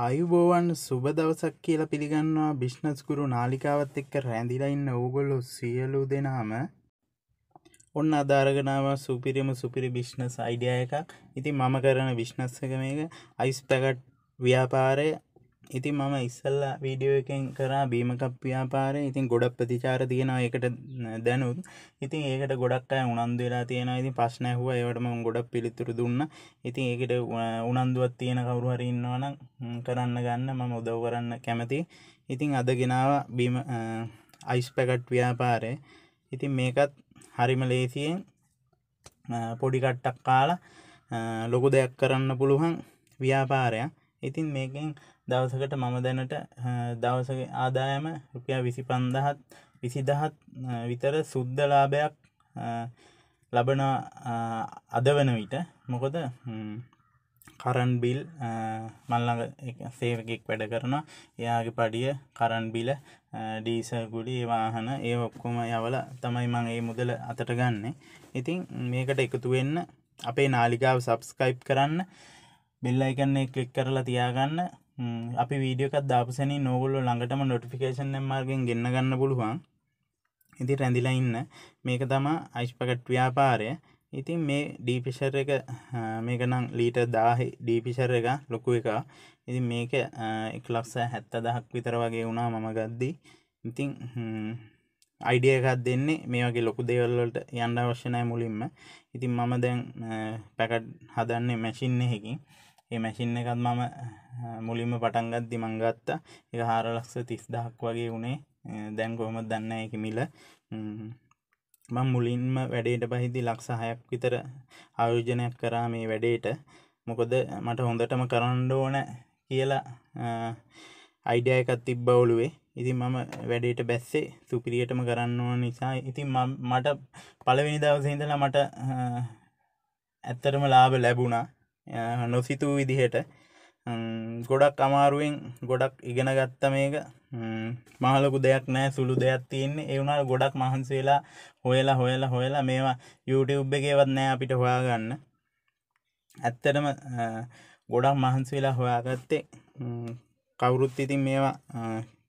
අයිබෝවන් සුබ දවසක් කියලා පිළිගන්නවා බිශ්නස්කුරු නාලිකාවත් එක්ක රැඳිලා ඉන්න ඕගොල්ලො සියලු දෙනාම ඔන්න අධාරගෙනාව සුපිරිම සුපිරි බිශ්නස් අයිඩිය එකක් ඉති මම කරන විශ්නස්සක මේක අයිස් පැකට් ව්‍යාපාරය ඉතින් මම ඉස්සල්ල වීඩියෝ එකෙන් කරා බීමකප් ව්‍යාපාරය ඉතින් ගොඩක් ප්‍රතිචාර තියෙනවා ඒකට දැනුත් ඉතින් ඒකට ගොඩක් අය උනන්දු වෙලා තියෙනවා ඉතින් ප්‍රශ්න ඇහුවා ඒවට මම ගොඩක් පිළිතුරු දුන්නා ඉතින් ඒකට උනන්දුවක් තියෙන කවුරු හරි ඉන්නවනම් කරන්න ගන්න මම උදව් කරන්න කැමතියි ඉතින් අද ගෙනාව බීම අයිස් පැකට් ව්‍යාපාරය ඉතින් මේකත් හරිම ලේසියෙන් පොඩිකට්ටක් කාලා ලොකු දෙයක් කරන්න පුළුවන් ව්‍යාපාරයක් ඉතින් මේකෙන් දවසකට මම දැනට දවස ආදායම රුපියා විසි පන්දහත් විසිදහත් විතර සුද්ධලාභයක් ලබන අද වන විට මොකොද කරන් බිල් මල්ලඟ සේවකෙක් වැඩ කරන එයාගේ පඩිය කරන් බිල ඩීසගුඩි වාහන ඒ ඔක්කොම යවල තමයි මං ඒ මුදල අතට ගන්නේ ඉතින් මේකට එකතු වෙන්න අපේ නාලිකාව සබස්කයිප් කරන්න බෙල්ලයිකන්නේ කලික් කරලා තියාගන්න අපි වීඩියකත් දාපසනි නෝගොල්ල ළඟටම නොටිෆිකේෂන් එම්මාර්ගෙන් ගන්න ගන්න පුළුවන් ඉති රැඳිලා ඉන්න මේක තම අයිස්පකට් ව්‍යාපාරය ඉතින් මේ ඩීපිෂර් එක මේක නම් ලීට දාහි ඩීපිෂර් එක ලොකු එක ඉති මේක එක් ලක්ස හැත්ත දහක් විතර වගේ වුණා මම ගද්දී ඉතින් අයිඩියකත් දෙන්නේ මේ වගේ ලොකු දෙවල්ලට යන්න අවශ්‍යනය මුලින්ම ඉතින් මම දැන් පැකට් හදන්නේ මැසින්න හැකින් මැසින් එකත් මම මුලින්ම පටන්ගත් දිමංගත්තා එක හාරලක්ෂ තිස් දහක් වගේ වුණේ දැන් කොහොමත් දන්න එක මිල මං මුලින්ම වැඩේට පහිදි ලක්සාහයක් විතර ආයෝජනයක් කරා මේ වැඩේට මොකොද මට හොඳටම කරන්න ඕන කියලා අයිඩිය එකත් තිබ බවුලුවේ ඉතින් මම වැඩේට බැස්සේ සුපිරියටම කරන්න ඕන නිසා ඉතින් මට පළවෙනි දවසහිඳලා මට ඇත්තටම ලාභ ලැබුණා නොසිතූ විදිහට ගොඩක් අමාරුවෙන් ගොඩක් ඉගෙන ගත්ත මේක මහලකු දෙයක් නෑ සුළු දෙයක් තියන්නේ ඒවුණල් ගොඩක් මහන්සේලා හොයලා හොයලා හොයලා මේවා YouTube එකේවත් නෑ අපිට හොයාගන්න ඇත්තටම ගොඩක් මහන්සේලා හොයාගත්තේ කවුරුත් ඉතින් මේවා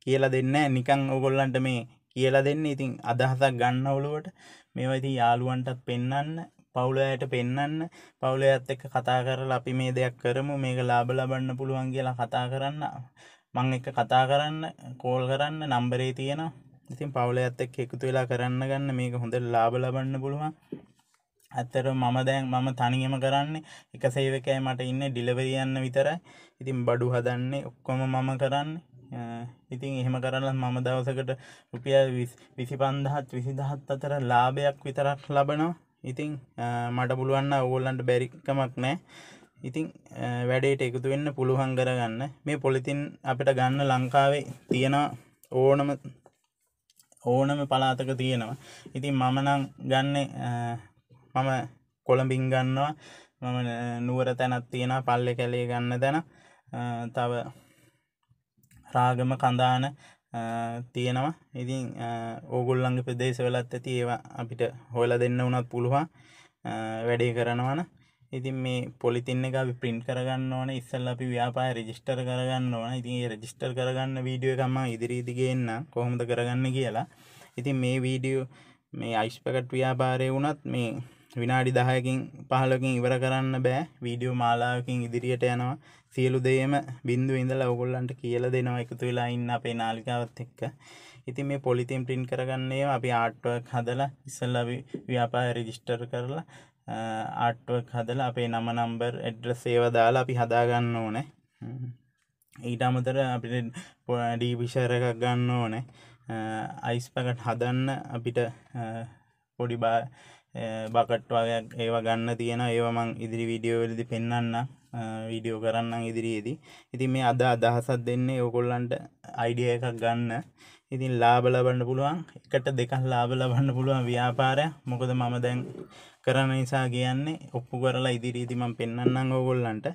කියලා දෙන්න නිකං ඔගොල්ලන්ට මේ කියලා දෙන්න ඉතින් අදහසක් ගන්න ඔලුවට මේවා ඉතින් යාළුවන්ටත් පෙන්න්න පවුලයට පෙන්න්න පවුලයත් එක්ක කතා කරලා අපි මේ දෙයක් කරමු මේක ලාබ ලබන්න පුළුවන් කියලා කතා කරන්න මං එක කතා කරන්න කෝල් කරන්න නම්බරේ තියෙනවා ඉතින් පවුලයත් එක් එකතු වෙලා කරන්න ගන්න මේක හොඳ ලාබ ලබන්න පුළුවන් ඇත්තට මම දැන් මම තනියම කරන්නේ එක සේවකයි මට ඉන්න ඩිලවරි යන්න විතරයි ඉතින් බඩු හදන්නේ ඔක්කොම මම කරන්නේ ඉතින් එහෙම කරලා මම දවසකට රුපියල් විසි පන්දහත් විසිදහත් අතර ලාභයක් විතරක් ලබනවා ඉතිං මට පුළුවන්න ඔගොල්ලන්ට බැරිකමක් නෑ ඉතිං වැඩේට එකතු වෙන්න පුළුහන් කරගන්න මේ පොලිතින් අපිට ගන්න ලංකාවේ තියෙන ඕනම ඕනම පලාතක තියෙනවා ඉතින් මම නම් ගන්න මම කොළඹින් ගන්නවා මම නුවර තැනත් තියෙන පල්ලෙ කැලේ ගන්න තැන තව රාගම කඳාන තියෙනවා ඉතින් ඕගොල්ලන්ග ප්‍රදේශ වෙලත් ඇති ඒවා අපිට හොල දෙන්න වනත් පුළුවන් වැඩේ කරනවන ඉතින් මේ පොලිතින්න එක අපි පින්ට් කරගන්න ඕන ඉස්සල් අපි ව්‍යාපාය රජිස්ටර් කරගන්න ඕන ඉතින් රජිස්ටර් කරගන්න වීඩියුවකම්ම ඉදිරිදිගන්න කොහොමද කරගන්න කියලා ඉතින් මේ වීඩියෝ මේ අයිස්පකට ව්‍යාපාරය වුණත් මේ විනාඩි දහයකින් පහලකින් ඉවර කරන්න බෑ වීඩියෝ මාලාකින් ඉදිරියට යනවා සියලු දේම බින්දු ඉඳලා ඔගොල්ලන්ට කියල දෙනවා එකතු වෙලා ඉන්න අපේ නාලිකාවත් එක්ක ඉතින් මේ පොලිතින් පින් කරගන්නේ අපි ආට්ුවක් හදලා ඉස්සල්ල ව්‍යාපා රජිස්ටර් කරලා ආට්ුවක් හදලා අපේ නම නම්බර් එඩ්‍ර සේව දාලා අපි හදාගන්න ඕනෑ ඊට අමතර අපිට ඩීවිෂර එකක් ගන්න ඕනේ අයිස් පකට හදන්න අපිට පොඩි බා බකට් වගයක් ඒව ගන්න තියෙන ඒවමං ඉදිරි වීඩියෝවලදි පෙන්න්න වීඩියෝ කරන්න ඉදිරියේදී ඉතින් මේ අද අදහසත් දෙන්නේ ඕකොල්ලන්ට අයිඩිය එකක් ගන්න ඉතින් ලාබ ලබන්න පුළුවන් එකට දෙකක් ලාබ ලබන්න පුළුවන් ව්‍යාපාරය මොකද මම දැන් කරන නිසා කියන්නේ ඔප්පු කරලා ඉදිරිීති මම පෙන්න්නම් ඕගොල්ලන්ට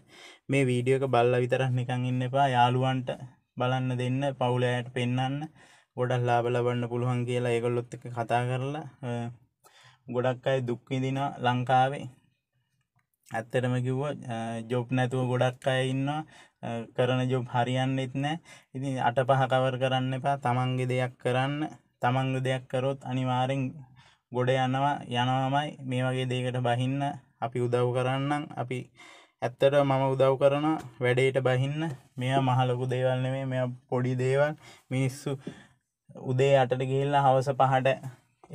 මේ වීඩියෝක බල්ල විතරක් නිකං ඉන්න එපා යාළුවන්ට බලන්න දෙන්න පවුලෑයට පෙන්න්න ගොඩක් ලාබ ලබන්න පුළුවන් කියලා ඒකොල්ලොත් එක කතා කරලා ගොඩක් අයි දුක්විදින ලංකාවේ ඇත්තටම කිව්ව ජොබ් නැතුව ගොඩක් අය ඉන්නවා කරන ජොබ් හරියන්න ඉත්නෑ ඉතින් අට පහ කවර කරන්න එපා තමන්ගේ දෙයක් කරන්න තමන්ග දෙයක් කරොත් අනිවාරෙන් ගොඩ යනවා යනවාමයි මේ වගේ දේකට බහින්න අපි උදව් කරන්නම් අපි ඇත්තට මම උදව් කරන වැඩේට බහින්න මෙය මහලොකු දේවල් නෙමේ මෙ පොඩි දේවල් මිනිස්සු උදේ අටට ගිහිල්ලා හවස පහට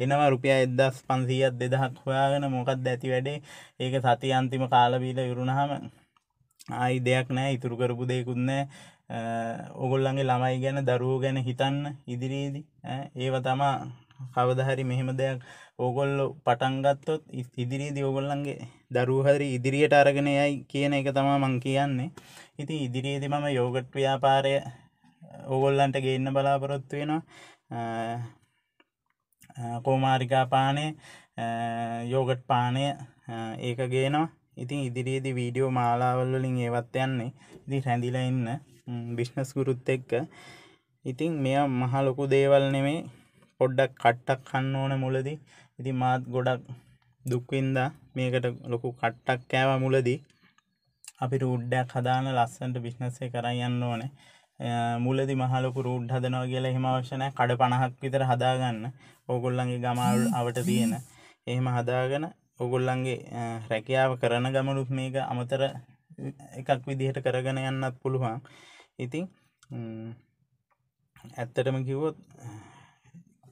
එනවා රුපියා එදස් පන්සීයත් දෙදහක් හොයාගෙන මොකක්ද ඇති වැඩේ ඒක සති අන්තිම කාලබීල යුරුණහම ආයි දෙයක් නෑ ඉතුරුකරපු දෙකුන්නෑ ඔගොල්ලන්ගේ ළමයි ගැන දරුවෝ ගැන හිතන්න ඉදිරියේදී ඒව තමා කවදහරි මෙහෙම දෙයක් ඕගොල්ලො පටන්ගත්තොත් ඉදිරියේදී ඕගොල්ලන්ගේ දරුහරි ඉදිරියට අරගෙන යයි කියන එක තමා මං කියන්නේ ඉති ඉදිරියේදි මම යෝගට් ව්‍යාපාරය ඕගොල්ලන්ට ගේන්න බලාපොරොත්තු වෙනවා කෝමාරිකා පානය යෝගට් පානය ඒක ගේනවා ඉතින් ඉදිරියේදි වීඩියෝ මාලාවල්ලින් ඒවත් යන්නේ ඉදි රැඳිල ඉන්න බිශ්නස් ගුරුත් එක්ක ඉතින් මෙය මහලොකු දේවල් නෙමේ පොඩ්ඩක් කට්ටක් කන්න ඕන මුලදී ඉති මාත් ගොඩක් දුක්වින්දා මේකට ලොකු කට්ටක් කෑව මුලදී අපි රුඩ්ඩයක් හදාන ලස්සන්ට බිශ්නසය කරයන්න ඕනේ මුලදි මහලොකු රුඩ් හදනවා කියලා එහෙම අවශ්‍යනය කඩ පණහක් විතර හදාගන්න ඕගොල්ලන්ගේ ගමල් අවට තියෙන එහෙම හදාගෙන ඔගොල්ලන්ගේ රැකියාව කරන ගමනුත් මේක අමතර එකක් විදිහට කරගෙන යන්නත් පුළුවන් ඉතිං ඇත්තටම කිවොත්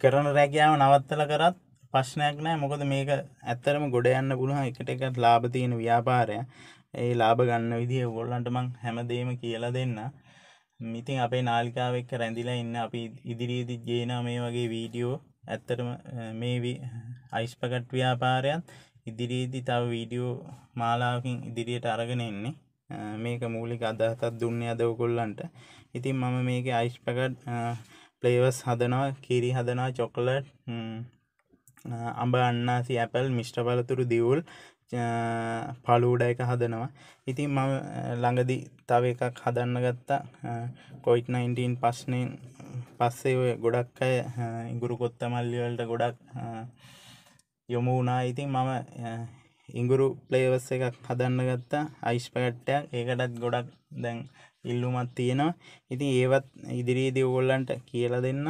කරන රැකියාව නවත්තල කරත් ප්‍රශ්නයක් නෑ මොකද මේක ඇත්තරම ගොඩ යන්න පුළුවන් එකට එකත් ලාභ තියෙන ව්‍යාපාරය ඒ ලාභ ගන්න විදිහ ගොල්ලන්ට මං හැමදේම කියලා දෙන්න මිතින් අපේ නාලිකාව එක්ක රැඳිලා ඉන්න අපි ඉදිරියේදි ජේනා මේ වගේ වීඩියෝ ඇත්තටම මේ අයිස්පකට් ව්‍යාපාරයත් ඉදිරියේදි තව වීඩියෝ මාලාකින් ඉදිරියට අරගෙන එන්නේ මේක මූලික අදහතත් දුන්න අද ඔකොල්ලන්ට ඉතින් මම මේක අයිස්පකට් පලේවස් හදනවා කිරි හදනා චොකලට් අඹ අන්නාසි ඇපල් මිෂ්ට පලතුරු දිවුල් පලූඩ එක හදනවා ඉතින් මම ළඟදි තව එකක් හදන්න ගත්තා කොයිට් 19 පස්්නෙන් පස්සේ ඔය ගොඩක් අය ඉංගුරු කොත්ත මල්ලිවලට ගොඩක් යොමු වුණා ඉතින් මම ඉංගුරු ප්ලේවස් එකක් හදන්න ගත්තා අයිස් පැකට්ටයක් ඒකටත් ගොඩක් දැන් ඉල්ලුමත් තියෙනවා ඉතින් ඒවත් ඉදිරියේදී ඕගොල්ලන්ට කියලා දෙන්න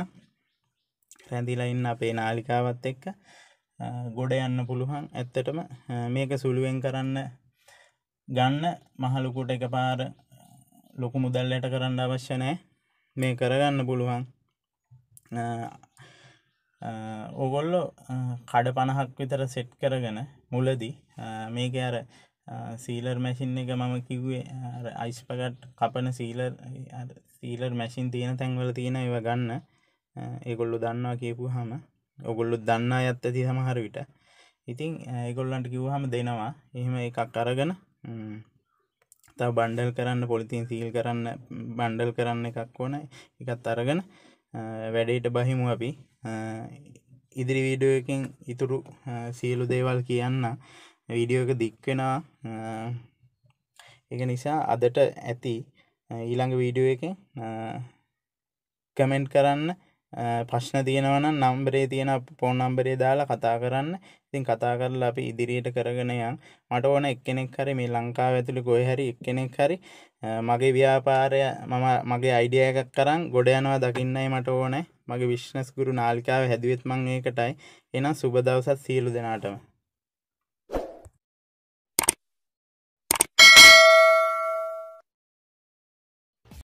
රැඳිලා ඉන්න අපේ නාලිකාවත් එක්ක ගොඩ යන්න පුළුවන් ඇත්තටම මේක සුළුවෙන් කරන්න ගන්න මහලුකුට එක පාර ලොකු මුදල්ලට කරන්න අවශ්‍ය නෑ මේ කරගන්න පුළුවන් ඔගොල්ලො කඩ පණහක් විතර සෙට් කරගෙන මුලදී මේක අර සීලර් මැසින් එක මම කිව්වේ අයිස්පකට් කපන සීලර් සීලර් මැසින් තියෙන තැන්වල තියෙන ඒව ගන්න ඒගොල්ලු දන්නවා කියපු හම ඔගොල්ලොත් දන්න අයත් ඇති සමහර විට ඉතිං ඒගොල්ලන්ට කිව්හම දෙනවා එහෙම එකක් අරගෙන තා බණ්ඩල් කරන්න පොලිතින් සීල් කරන්න බණ්ඩල් කරන්න එකක් ඕන එකත් අරගෙන වැඩේට බහිමු අපි ඉදිරි වීඩුවකින් ඉතුරු සියලු දේවල් කියන්න වීඩියෝක දික්වෙනවා එක නිසා අදට ඇති ඊළඟ වීඩියුව එක කමෙන්ට් කරන්න ප්‍රශ්න තියෙනවන නම්බරේ තියෙන පෝන් නම්බරේ දාලා කතා කරන්න ඉතින් කතා කරලා අපි ඉදිරියට කරගෙනයන් මට ඕන එක්කෙනෙක් හරි මේ ලංකාව ඇතුළි ගොය හරි එක්කෙනෙක් හරි මගේ ව්‍යාපාරය මම මගේ අයිඩිය එකක් කරන් ගොඩ යනවා දකින්නයි මට ඕනෑ මගේ විශ්නස්කුරු නාලිකාව හැදුවෙත්මං ඒකටයි එනම් සුබදවසත් සියලු දෙනාටම